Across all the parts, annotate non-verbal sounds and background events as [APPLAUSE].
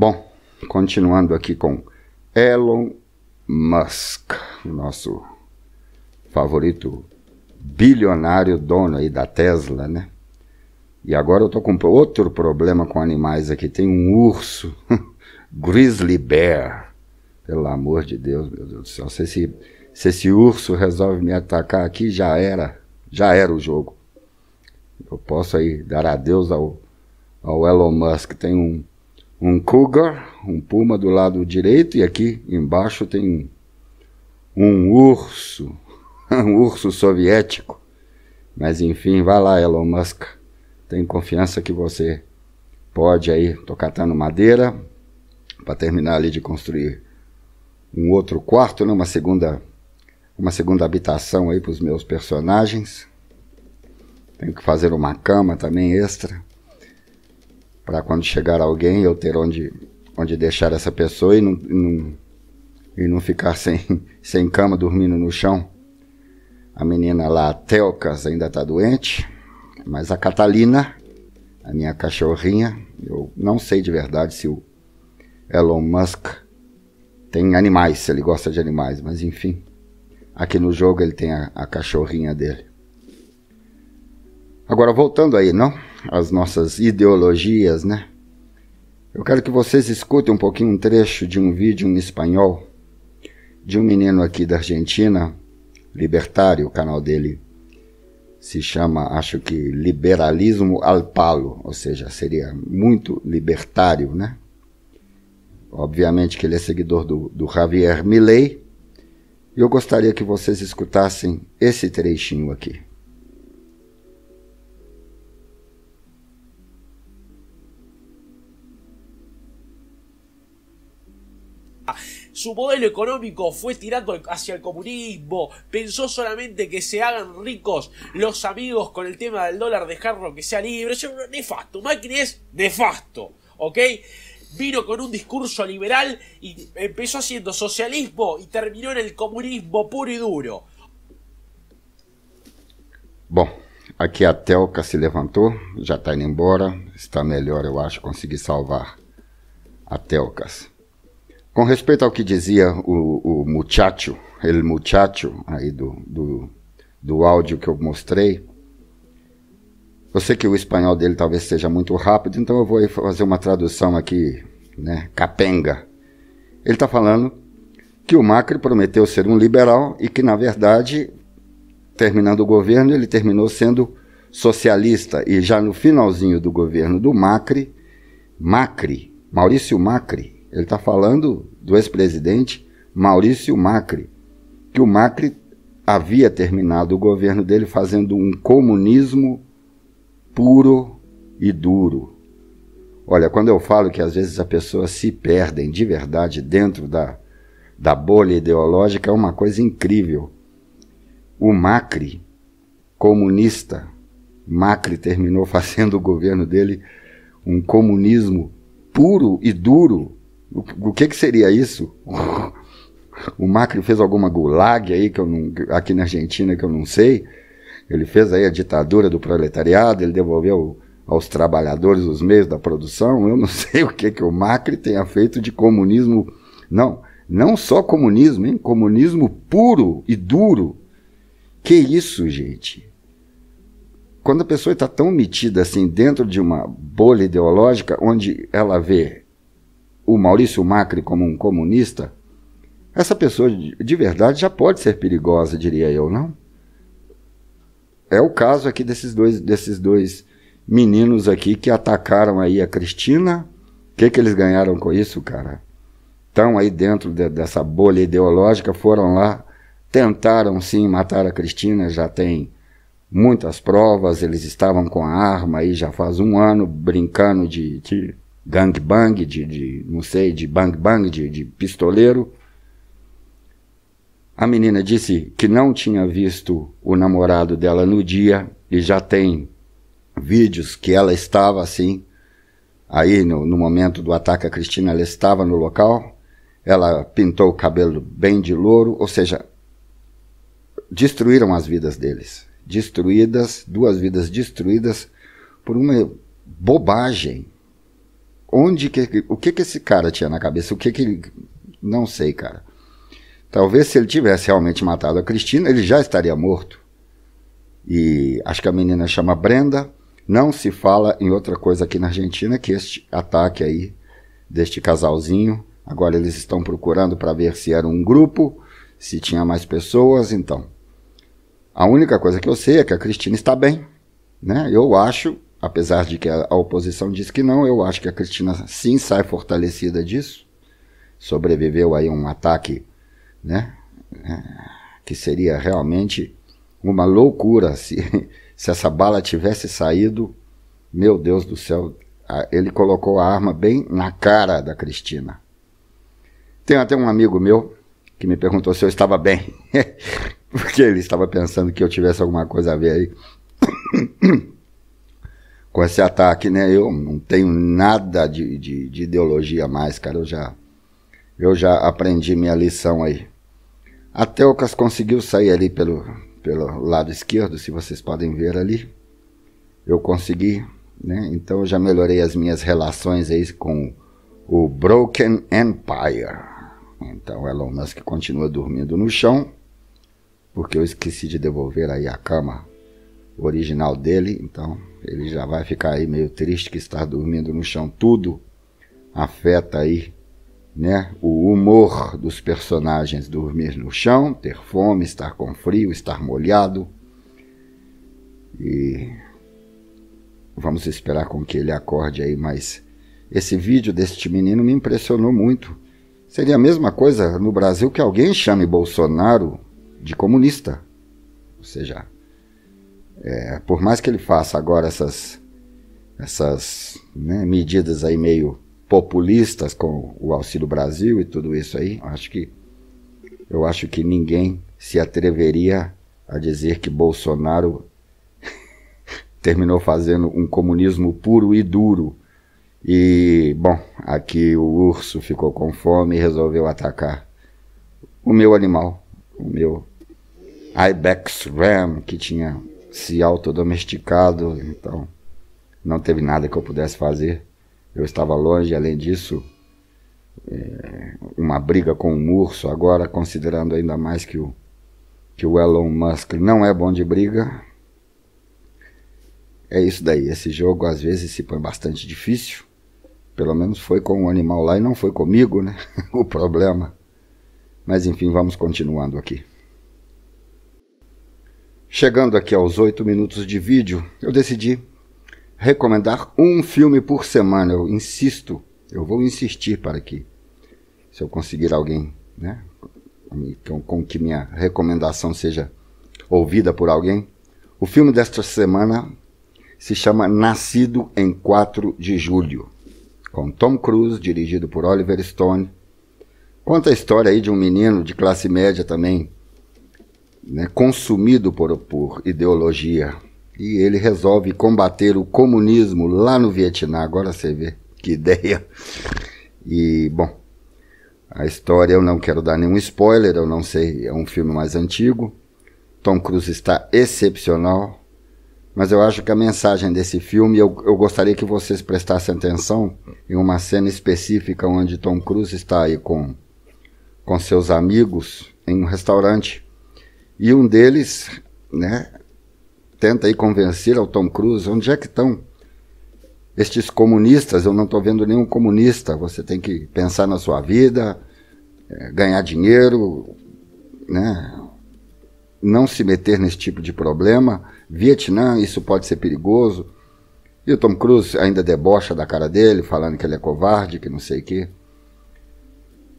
Bom, continuando aqui com Elon Musk, o nosso favorito bilionário dono aí da Tesla, né? E agora eu tô com outro problema com animais aqui. Tem um urso, [LAUGHS] grizzly bear. Pelo amor de Deus, meu Deus do céu. Se esse, se esse urso resolve me atacar aqui, já era. Já era o jogo. Eu posso aí dar adeus ao, ao Elon Musk. Tem um um cougar, um puma do lado direito, e aqui embaixo tem um urso, [LAUGHS] um urso soviético. Mas enfim, vai lá, Elon Musk. Tenho confiança que você pode aí, tô catando tá, madeira para terminar ali de construir um outro quarto, né? uma segunda uma segunda habitação aí para os meus personagens. Tenho que fazer uma cama também extra para quando chegar alguém eu ter onde, onde deixar essa pessoa e não, e não, e não ficar sem, [LAUGHS] sem cama dormindo no chão. A menina lá, a Telcas, ainda está doente, mas a Catalina, a minha cachorrinha, eu não sei de verdade se o Elon Musk tem animais, se ele gosta de animais, mas enfim. Aqui no jogo ele tem a, a cachorrinha dele. Agora, voltando aí, não? As nossas ideologias, né? Eu quero que vocês escutem um pouquinho um trecho de um vídeo em espanhol de um menino aqui da Argentina, libertário, o canal dele se chama, acho que, Liberalismo al Palo, ou seja, seria muito libertário, né? Obviamente que ele é seguidor do, do Javier Milei, e eu gostaria que vocês escutassem esse trechinho aqui. Su modelo económico fue tirando hacia el comunismo, pensó solamente que se hagan ricos los amigos con el tema del dólar, dejarlo que sea libre. Es nefasto, Macri es nefasto, ¿ok? Vino con un discurso liberal y empezó haciendo socialismo y terminó en el comunismo puro y duro. Bom, aquí a se levantó, ya está indo embora. Está melhor, eu acho, conseguí salvar a Telcas. Com respeito ao que dizia o, o muchacho, ele muchacho aí do, do, do áudio que eu mostrei, eu sei que o espanhol dele talvez seja muito rápido, então eu vou fazer uma tradução aqui, né, capenga. Ele está falando que o Macri prometeu ser um liberal e que, na verdade, terminando o governo, ele terminou sendo socialista. E já no finalzinho do governo do Macri, Macri, Maurício Macri, ele está falando do ex-presidente Maurício Macri, que o Macri havia terminado o governo dele fazendo um comunismo puro e duro. Olha, quando eu falo que às vezes as pessoas se perdem de verdade dentro da, da bolha ideológica, é uma coisa incrível. O Macri, comunista, Macri terminou [LAUGHS] fazendo o governo dele um comunismo puro e duro, o, o que, que seria isso? [LAUGHS] O Macri fez alguma gulag aí que eu não, aqui na Argentina que eu não sei. Ele fez aí a ditadura do proletariado, ele devolveu aos trabalhadores os meios da produção. Eu não [LAUGHS] sei o que, que o Macri tenha feito de comunismo. Não, não só comunismo, hein? Comunismo puro e duro. Que isso, gente? Quando a pessoa está tão metida assim dentro de uma bolha ideológica, onde ela vê o Maurício Macri como um comunista, essa pessoa de verdade já pode ser perigosa, diria eu, não? É o caso aqui desses dois, desses dois meninos aqui que atacaram aí a Cristina. O que, que eles ganharam com isso, cara? Estão aí dentro de, dessa bolha ideológica, foram lá, tentaram sim matar a Cristina, já tem muitas provas, eles estavam com a arma aí já faz um ano brincando de, de gangbang, de, de não sei, de bang bang, de, de pistoleiro. A menina disse que não tinha visto o namorado dela no dia e já tem vídeos que ela estava assim. Aí, no, no, momento do ataque à Cristina, ela estava no local. Ela pintou o cabelo bem de louro, ou seja, destruíram as vidas deles. Destruídas, duas vidas destruídas por uma bobagem onde que, o que que esse cara tinha na cabeça, o que que ele, não sei, cara. Talvez se ele tivesse realmente matado a Cristina, ele já estaria morto. E acho que a menina chama Brenda. Não se fala em outra coisa aqui na Argentina que este ataque aí deste casalzinho. Agora eles estão procurando para ver se era um grupo, se tinha mais pessoas, então. A única coisa que eu sei é que a Cristina está bem, né? Eu acho apesar de que a, oposição diz que não, eu acho que a Cristina sim sai fortalecida disso. Sobreviveu aí um ataque, né? É, que seria realmente uma loucura se, [LAUGHS] se essa bala tivesse saído. Meu Deus do céu, ele colocou a arma bem na cara da Cristina. Tem até um amigo meu que me perguntou se eu estava bem, [LAUGHS] porque ele estava pensando que eu tivesse alguma coisa a ver aí. [COUGHS] com esse ataque, né? Eu não tenho nada de, de, de, ideologia mais, cara. Eu já, eu já aprendi minha lição aí. A Telcas conseguiu sair ali pelo, pelo lado esquerdo, se vocês podem ver ali. Eu consegui, né? Então eu já melhorei as minhas relações aí com o Broken Empire. Então Elon Musk continua dormindo no chão, porque eu esqueci de devolver aí a cama original dele, então ele já vai ficar aí meio triste que está dormindo no chão. Tudo afeta aí, né, o humor dos personagens, dormir no chão, ter fome, estar com frio, estar molhado. E vamos esperar com que ele acorde aí, mas esse vídeo deste menino me impressionou muito. Seria a mesma coisa no Brasil que alguém chame Bolsonaro de comunista. Ou seja, é, por mais que ele faça agora essas, essas né, medidas aí meio populistas com o Auxílio Brasil e tudo isso aí, acho que eu acho que ninguém se atreveria a dizer que Bolsonaro [LAUGHS] terminou fazendo um comunismo puro e duro. E, bom, aqui o urso ficou com fome e resolveu atacar o meu animal, o meu Ibex Ram, que tinha se autodomesticado, então não teve nada que eu pudesse fazer. Eu estava longe, além disso, é, uma briga com o um urso agora, considerando ainda mais que o, que o Elon Musk não é bom de briga. É isso daí, esse jogo às vezes se põe bastante difícil. Pelo menos foi com o um animal lá e não foi comigo, né? [LAUGHS] o problema. Mas enfim, vamos continuando aqui. Chegando aqui aos oito minutos de vídeo, eu decidi recomendar um filme por semana. Eu insisto, eu vou insistir para que, se eu conseguir alguém, né, com, com que minha recomendação seja ouvida por alguém, o filme desta semana se chama Nascido em 4 de Julho, com Tom Cruise, dirigido por Oliver Stone. Conta a história aí de um menino de classe média também, né, consumido por, por ideologia. E ele resolve combater o comunismo lá no Vietnã. Agora você vê que [LAUGHS] ideia. E, bom, a história eu não quero dar nenhum spoiler, eu não sei, é um filme mais antigo. Tom Cruise está excepcional, mas eu acho que a mensagem desse filme, eu, eu gostaria que vocês prestassem atenção em uma cena específica onde Tom Cruise está aí com, com seus amigos em um restaurante e um deles, né, tenta aí convencer ao Tom Cruise, onde é que estão estes comunistas? Eu não estou vendo nenhum comunista. Você tem que pensar na sua vida, é, ganhar dinheiro, né? Não se meter nesse tipo de problema. Vietnã, isso pode ser perigoso. E o Tom Cruise ainda debocha da cara dele, falando que ele é covarde, que não sei o quê.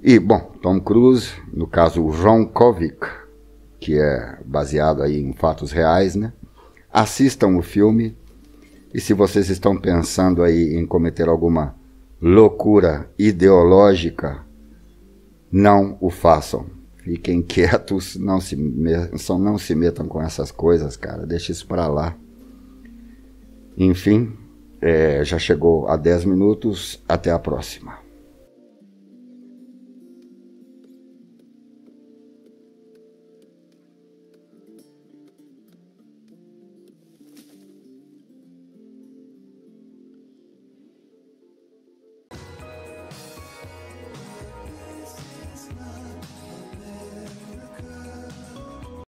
E, bom, Tom Cruise, no caso o John Kovic, que é baseado aí em fatos reais, né? Assistam o filme e se vocês estão pensando aí em cometer alguma loucura ideológica, não o façam. Fiquem [LAUGHS] quietos, não se, metam, não se metam com essas coisas, cara. Deixe isso para lá. Enfim, é, já chegou a 10 minutos. Até a próxima.